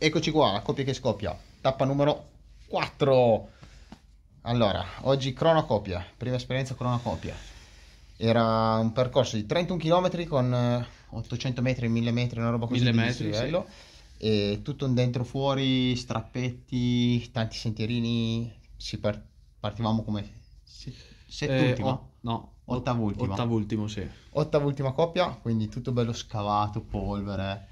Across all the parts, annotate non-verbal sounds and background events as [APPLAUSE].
Eccoci qua, la coppia che scoppia, tappa numero 4. Allora, oggi cronocopia, prima esperienza cronocopia. Era un percorso di 31 km con 800 eh, metri, 1000 metri, una roba così 1000 metri, livello. Sì. E tutto un dentro fuori, strappetti, tanti sentierini. Si par- partivamo come settimo. sett'ultima? Eh, o- no, ottavultima. Ottavultimo, sì. Ottavultima coppia, quindi tutto bello scavato, polvere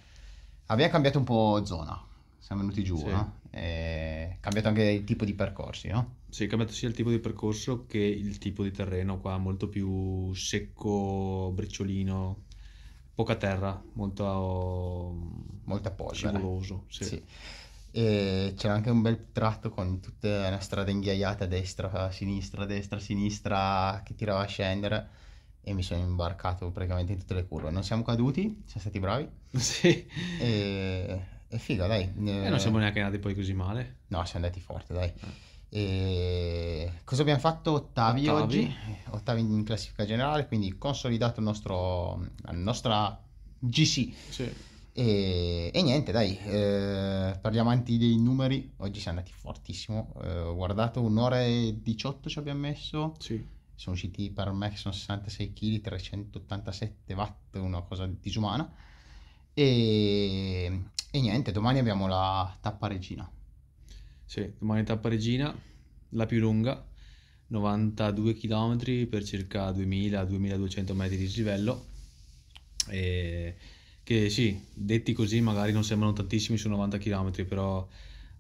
Abbiamo cambiato un po' zona, siamo venuti giù, sì. no? E... cambiato anche il tipo di percorsi, no? Sì, è cambiato sia il tipo di percorso che il tipo di terreno qua, molto più secco, briciolino, poca terra, molto... Mm, Molta polvere. Scivoloso, sì. sì. E c'era anche un bel tratto con tutta una strada inghiaiata a destra, a sinistra, a destra, a sinistra, che tirava a scendere e mi sono imbarcato praticamente in tutte le curve. Non siamo caduti, siamo stati bravi. [LAUGHS] sì. E, e figa, dai. E non siamo neanche andati poi così male. No, siamo andati forti, dai. Eh. E... Cosa abbiamo fatto ottavi, ottavi, oggi? Ottavi in classifica generale, quindi consolidato il nostro, la nostra GC. Sì. E, e, niente, dai, eh, parliamo anche dei numeri. Oggi siamo andati fortissimo. Eh, guardato un'ora e 18 ci abbiamo messo. Sì sono usciti per me che sono 66 kg, 387 watt, una cosa disumana. E, e niente, domani abbiamo la tappa regina. Sì, domani tappa regina, la più lunga, 92 km per circa 2000-2200 metri di livello. E che sì, detti così magari non sembrano tantissimi su 90 km, però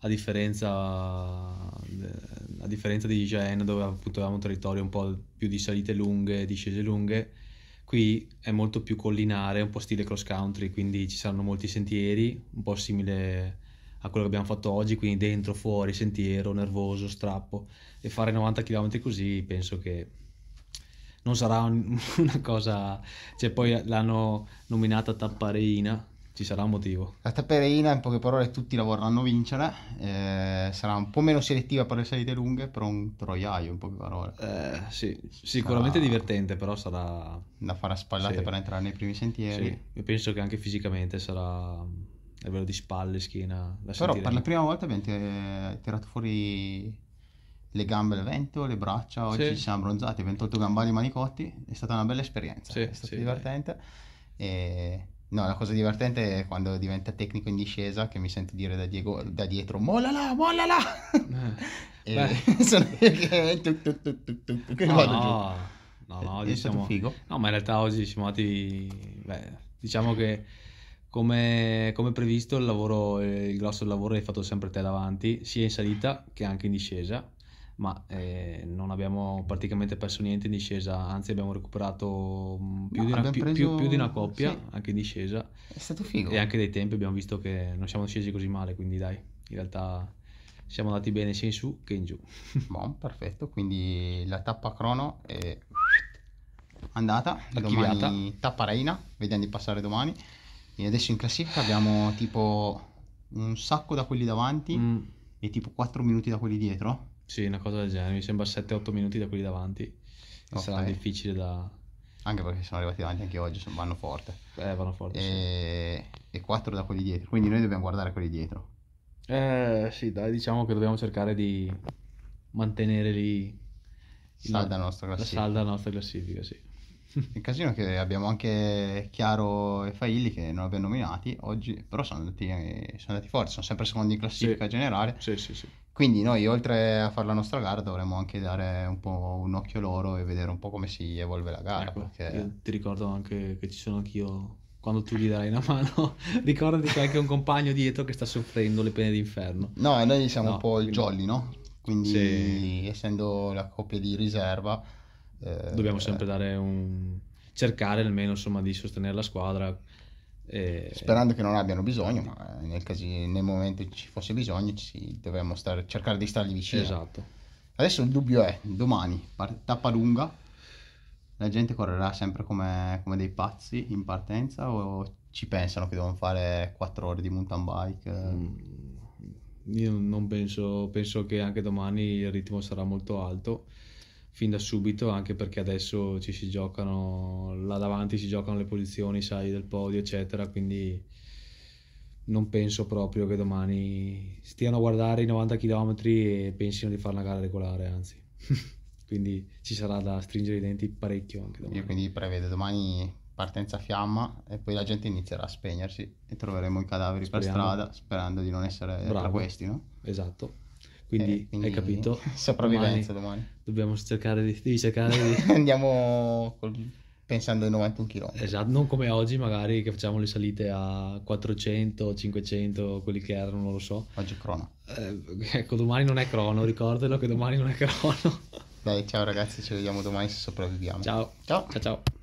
a differenza, a differenza di Jaén dove appunto avevamo un territorio un po' più di salite lunghe, discese lunghe, qui è molto più collinare, un po' stile cross country, quindi ci saranno molti sentieri, un po' simile a quello che abbiamo fatto oggi, quindi dentro, fuori, sentiero, nervoso, strappo, e fare 90 km così penso che non sarà un, [LAUGHS] una cosa... Cioè poi l'hanno nominata tappareina, ci sarà un motivo. La tapperina, in poche parole, tutti la vorranno vincere. Eh, sarà un po' meno selettiva per le salite lunghe, però un troiaio, in poche parole. Eh, sì, sicuramente sarà... divertente, però sarà... Da fare a spallate sì. per entrare nei primi sentieri. Sì. Io penso che anche fisicamente sarà... A livello di spalle, schiena... però sentiremo. per la prima volta abbiamo t- tirato fuori le gambe al vento, le braccia, oggi sì. ci siamo abbronzati, 28 gambali e manicotti, è stata una bella esperienza, sì, è stato divertente. Dai. E No, la cosa divertente è quando diventa tecnico in discesa che mi sento dire da, Diego, da dietro Molala, molala! Eh, [LAUGHS] e [LAUGHS] sono tuc, tuc, tuc, tuc, tuc, che no, vado no. giù. No, no, è, diciamo... è figo. No, ma in realtà oggi siamo andati... Beh, diciamo che come, come previsto il, lavoro, il grosso lavoro l'hai fatto sempre te davanti, sia in salita che anche in discesa ma eh, non abbiamo praticamente perso niente in discesa, anzi abbiamo recuperato mm, più, no, di, una, preso... più, più di, una, coppia sì. anche in discesa. È stato figo. E anche dei tempi abbiamo visto che non siamo scesi così male, quindi dai, in realtà siamo andati bene sia in su che in giù. [LAUGHS] Bon, perfetto, quindi la tappa crono è andata, Archiviata. domani tappa reina, vediamo di passare domani. E adesso in classifica abbiamo tipo un sacco da quelli davanti mm. e tipo 4 minuti da quelli dietro sì, una cosa del genere, mi sembra 7-8 minuti da quelli davanti. Okay. Sarà difficile da... Anche perché sono arrivati davanti anche oggi, vanno forte. Eh, vanno forte, eh, E, sì. e 4 da quelli dietro, quindi noi dobbiamo guardare quelli dietro. Eh, sì, dai, diciamo che dobbiamo cercare di mantenere lì... Salda la nostra classifica. La salda la nostra classifica, sì. [LAUGHS] Il casino che abbiamo anche Chiaro e Failli che non abbiamo nominati oggi, però sono andati, eh, sono andati forti, sono sempre secondi in classifica sì. generale. Sì, sì, sì. Quindi noi oltre a fare la nostra gara dovremmo anche dare un po' un occhio loro e vedere un po' come si evolve la gara. Ecco, perché... ti ricordo anche che ci sono anch'io quando tu gli darai una mano, [LAUGHS] ricordati che hai anche un compagno dietro che sta soffrendo le pene d'inferno. No, e noi siamo no, un po' quindi... il jolly, no? Quindi sì. essendo la coppia di riserva... Eh, Dobbiamo sempre dare un... cercare almeno insomma, di sostenere la squadra e... Sperando che non abbiano bisogno, ma eh, nel, caso, nel momento in cui ci fosse bisogno ci dovremmo stare, cercare di stargli vicino. Esatto. Adesso il dubbio è, domani, tappa lunga, la gente correrà sempre come, come dei pazzi in partenza o ci pensano che devono fare 4 ore di mountain bike? Mm, io non penso, penso che anche domani il ritmo sarà molto alto fin da subito, anche perché adesso ci si giocano, là davanti si giocano le posizioni, sai, del podio, eccetera, quindi non penso proprio che domani stiano a guardare i 90 km e pensino di fare una gara regolare, anzi. [LAUGHS] quindi ci sarà da stringere i denti parecchio anche domani. Io quindi prevedo domani partenza a fiamma e poi la gente inizierà a spegnersi e troveremo i cadaveri Speriamo. per strada sperando di non essere Bravo. tra questi, no? Esatto. Quindi, eh, quindi hai capito? [LAUGHS] Sopravvivenza domani. domani. Dobbiamo cercare di... Devi cercare di... [LAUGHS] Andiamo col, pensando ai 91 km. Esatto, non come oggi magari che facciamo le salite a 400, 500, quelli che erano, non lo so. Oggi è crono. Eh, ecco, domani non è crono, ricordalo che domani non è crono. Dai, ciao ragazzi, ci vediamo domani se sopravviviamo. Ciao. Ciao. Ciao ciao.